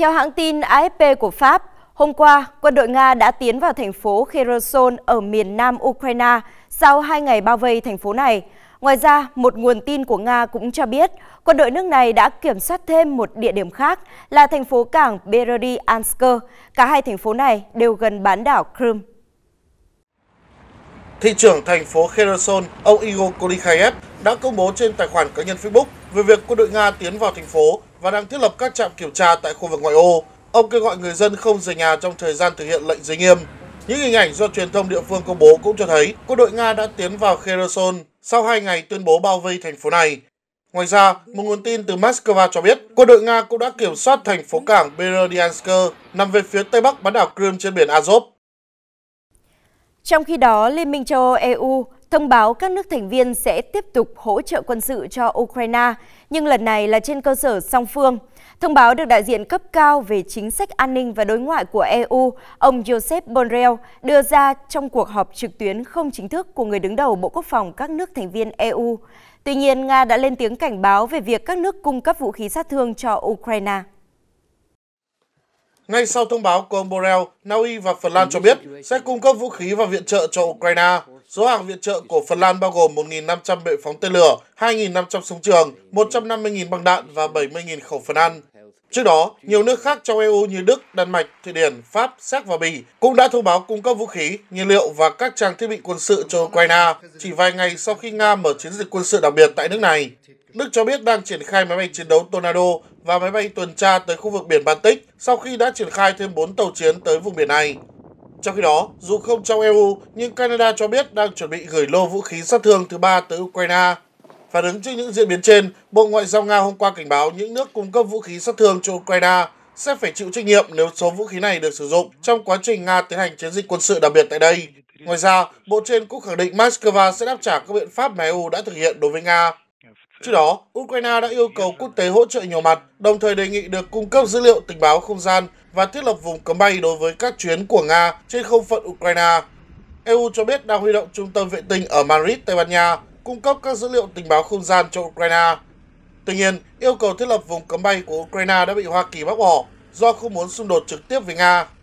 Theo hãng tin AFP của Pháp, hôm qua, quân đội Nga đã tiến vào thành phố Kherson ở miền nam Ukraine sau hai ngày bao vây thành phố này. Ngoài ra, một nguồn tin của Nga cũng cho biết quân đội nước này đã kiểm soát thêm một địa điểm khác là thành phố cảng Berdyansk. Cả hai thành phố này đều gần bán đảo Crimea. Thị trưởng thành phố Kherson, ông Igor Kolikhaev đã công bố trên tài khoản cá nhân Facebook về việc quân đội Nga tiến vào thành phố và đang thiết lập các trạm kiểm tra tại khu vực ngoại ô. Ông kêu gọi người dân không rời nhà trong thời gian thực hiện lệnh giới nghiêm. Những hình ảnh do truyền thông địa phương công bố cũng cho thấy quân đội Nga đã tiến vào Kherson sau hai ngày tuyên bố bao vây thành phố này. Ngoài ra, một nguồn tin từ Moscow cho biết quân đội Nga cũng đã kiểm soát thành phố cảng Berdiansk nằm về phía tây bắc bán đảo Crimea trên biển Azov. Trong khi đó, Liên minh châu Âu EU thông báo các nước thành viên sẽ tiếp tục hỗ trợ quân sự cho Ukraine, nhưng lần này là trên cơ sở song phương. Thông báo được đại diện cấp cao về chính sách an ninh và đối ngoại của EU, ông Joseph Borrell, đưa ra trong cuộc họp trực tuyến không chính thức của người đứng đầu Bộ Quốc phòng các nước thành viên EU. Tuy nhiên, Nga đã lên tiếng cảnh báo về việc các nước cung cấp vũ khí sát thương cho Ukraine ngay sau thông báo của ông Borrell, Na Uy và Phần Lan cho biết sẽ cung cấp vũ khí và viện trợ cho Ukraine. Số hàng viện trợ của Phần Lan bao gồm 1.500 bệ phóng tên lửa, 2.500 súng trường, 150.000 băng đạn và 70.000 khẩu phần ăn. Trước đó, nhiều nước khác trong EU như Đức, Đan Mạch, Thụy Điển, Pháp, Séc và Bỉ cũng đã thông báo cung cấp vũ khí, nhiên liệu và các trang thiết bị quân sự cho Ukraine chỉ vài ngày sau khi Nga mở chiến dịch quân sự đặc biệt tại nước này. Đức cho biết đang triển khai máy bay chiến đấu Tornado và máy bay tuần tra tới khu vực biển Baltic sau khi đã triển khai thêm 4 tàu chiến tới vùng biển này. Trong khi đó, dù không trong EU, nhưng Canada cho biết đang chuẩn bị gửi lô vũ khí sát thương thứ ba tới Ukraine. Phản ứng trước những diễn biến trên, Bộ Ngoại giao Nga hôm qua cảnh báo những nước cung cấp vũ khí sát thương cho Ukraine sẽ phải chịu trách nhiệm nếu số vũ khí này được sử dụng trong quá trình Nga tiến hành chiến dịch quân sự đặc biệt tại đây. Ngoài ra, Bộ trên cũng khẳng định Moscow sẽ đáp trả các biện pháp mà EU đã thực hiện đối với Nga. Trước đó, Ukraine đã yêu cầu quốc tế hỗ trợ nhiều mặt, đồng thời đề nghị được cung cấp dữ liệu tình báo không gian và thiết lập vùng cấm bay đối với các chuyến của Nga trên không phận Ukraine. EU cho biết đang huy động trung tâm vệ tinh ở Madrid, Tây Ban Nha, cung cấp các dữ liệu tình báo không gian cho Ukraine. Tuy nhiên, yêu cầu thiết lập vùng cấm bay của Ukraine đã bị Hoa Kỳ bác bỏ do không muốn xung đột trực tiếp với Nga.